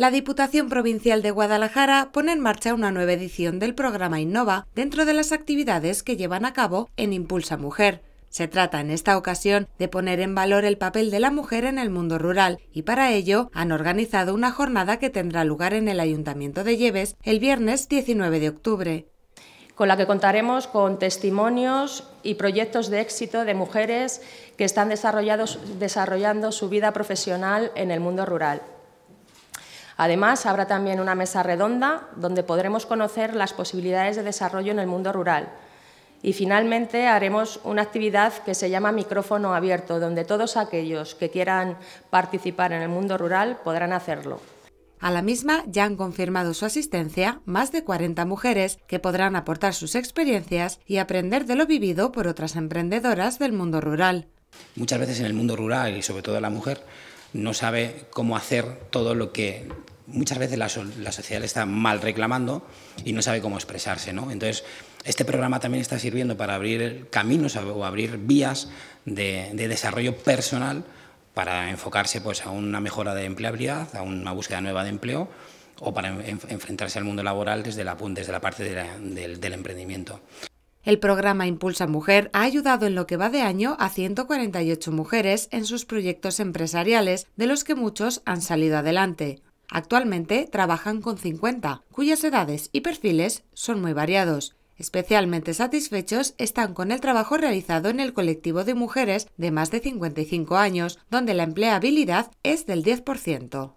La Diputación Provincial de Guadalajara pone en marcha una nueva edición del programa Innova dentro de las actividades que llevan a cabo en Impulsa Mujer. Se trata en esta ocasión de poner en valor el papel de la mujer en el mundo rural y para ello han organizado una jornada que tendrá lugar en el Ayuntamiento de Lleves el viernes 19 de octubre con la que contaremos con testimonios y proyectos de éxito de mujeres que están desarrollando su vida profesional en el mundo rural. Además, habrá también una mesa redonda donde podremos conocer las posibilidades de desarrollo en el mundo rural. Y finalmente haremos una actividad que se llama micrófono abierto, donde todos aquellos que quieran participar en el mundo rural podrán hacerlo. A la misma ya han confirmado su asistencia más de 40 mujeres que podrán aportar sus experiencias y aprender de lo vivido por otras emprendedoras del mundo rural. Muchas veces en el mundo rural y sobre todo la mujer no sabe cómo hacer todo lo que muchas veces la, la, sociedad está mal reclamando y no sabe cómo expresarse. ¿no? Entonces, este programa también está sirviendo para abrir caminos o abrir vías de, desarrollo personal para enfocarse pues, a una mejora de empleabilidad, a una búsqueda nueva de empleo o para enfrentarse al mundo laboral desde la, desde la parte del emprendimiento. El programa Impulsa Mujer ha ayudado en lo que va de año a 148 mujeres en sus proyectos empresariales, de los que muchos han salido adelante. Actualmente trabajan con 50, cuyas edades y perfiles son muy variados. Especialmente satisfechos están con el trabajo realizado en el colectivo de mujeres de más de 55 años, donde la empleabilidad es del 10%.